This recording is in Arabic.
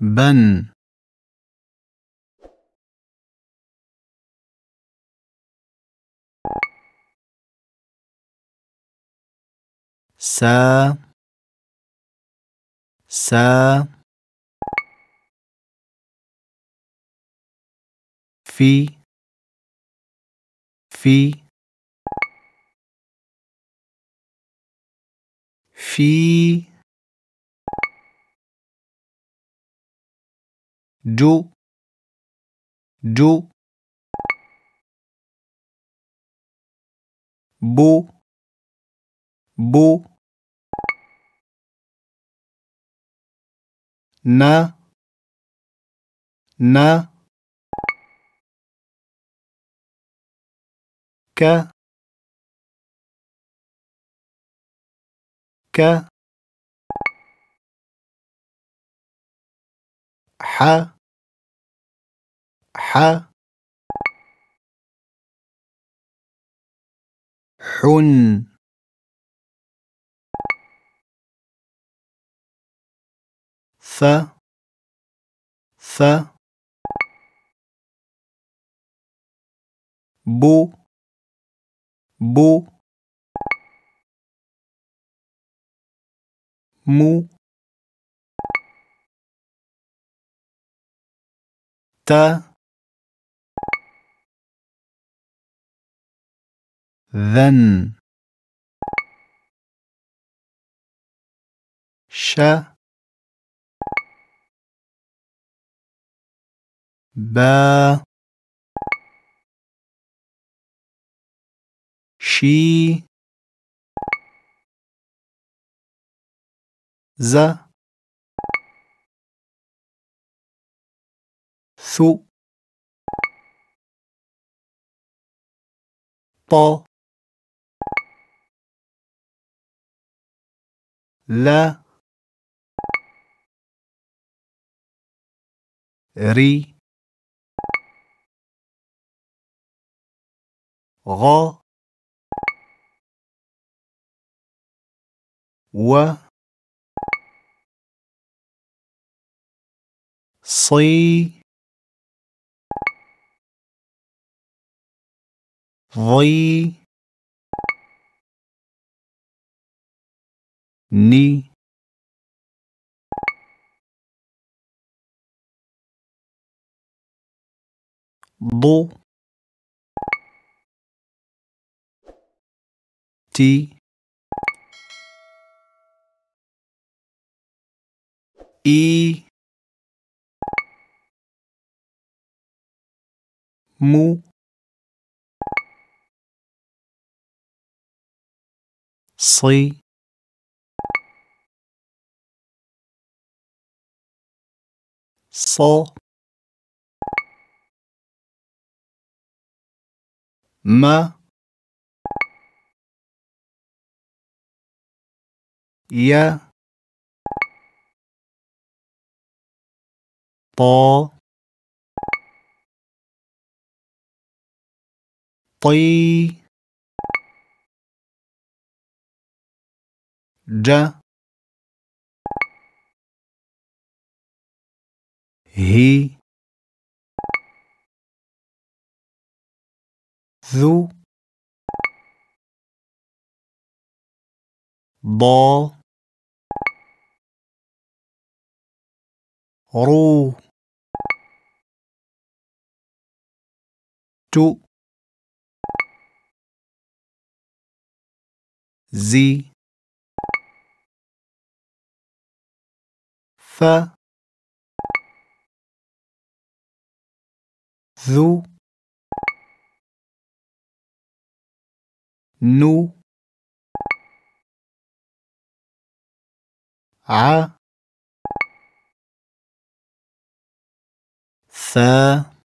بن سا سا في في في do do bo bo na na ka ka ha ح حن ث ث بو بو مو تا then ش با شي ز ثو ط لا ري غا و صي ضي ني ضو تي إي مو صي Sol. Ma. Ya. Po. هي ذو ضال رو تو زي ف زو，努，啊，萨。